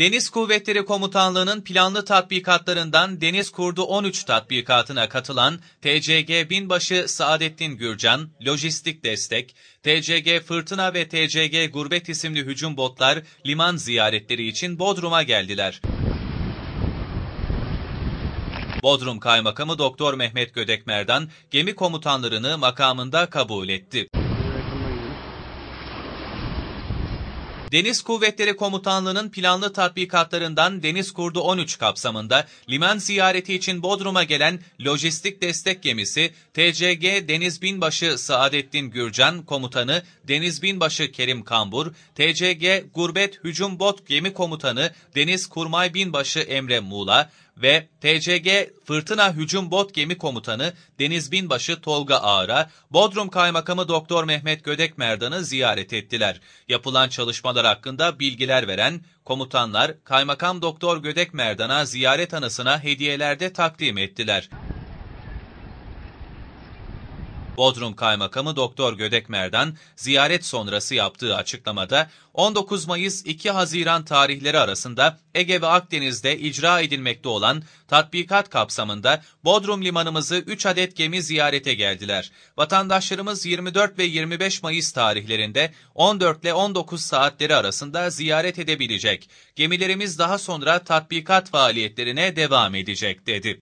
Deniz Kuvvetleri Komutanlığı'nın planlı tatbikatlarından Deniz Kurdu 13 tatbikatına katılan TCG Binbaşı Saadettin Gürcan, lojistik destek, TCG Fırtına ve TCG Gurbet isimli hücum botlar liman ziyaretleri için Bodrum'a geldiler. Bodrum Kaymakamı Doktor Mehmet Gödekmer'dan gemi komutanlarını makamında kabul etti. Deniz Kuvvetleri Komutanlığı'nın planlı tatbikatlarından Deniz Kurdu 13 kapsamında liman ziyareti için Bodrum'a gelen lojistik destek gemisi TCG Deniz Binbaşı Saadettin Gürcan Komutanı Deniz Binbaşı Kerim Kambur, TCG Gurbet Hücum Bot Gemi Komutanı Deniz Kurmay Binbaşı Emre Muğla, ve TCG Fırtına Hücum Bot Gemi Komutanı Deniz Binbaşı Tolga Ağar'a Bodrum Kaymakamı Doktor Mehmet Gödek Merdan'ı ziyaret ettiler. Yapılan çalışmalar hakkında bilgiler veren komutanlar Kaymakam Doktor Gödek Merdan'a ziyaret anısına hediyelerde takdim ettiler. Bodrum Kaymakamı Doktor Gödek Merdan, ziyaret sonrası yaptığı açıklamada 19 Mayıs-2 Haziran tarihleri arasında Ege ve Akdeniz'de icra edilmekte olan tatbikat kapsamında Bodrum limanımızı 3 adet gemi ziyarete geldiler. Vatandaşlarımız 24 ve 25 Mayıs tarihlerinde 14 ile 19 saatleri arasında ziyaret edebilecek. Gemilerimiz daha sonra tatbikat faaliyetlerine devam edecek dedi.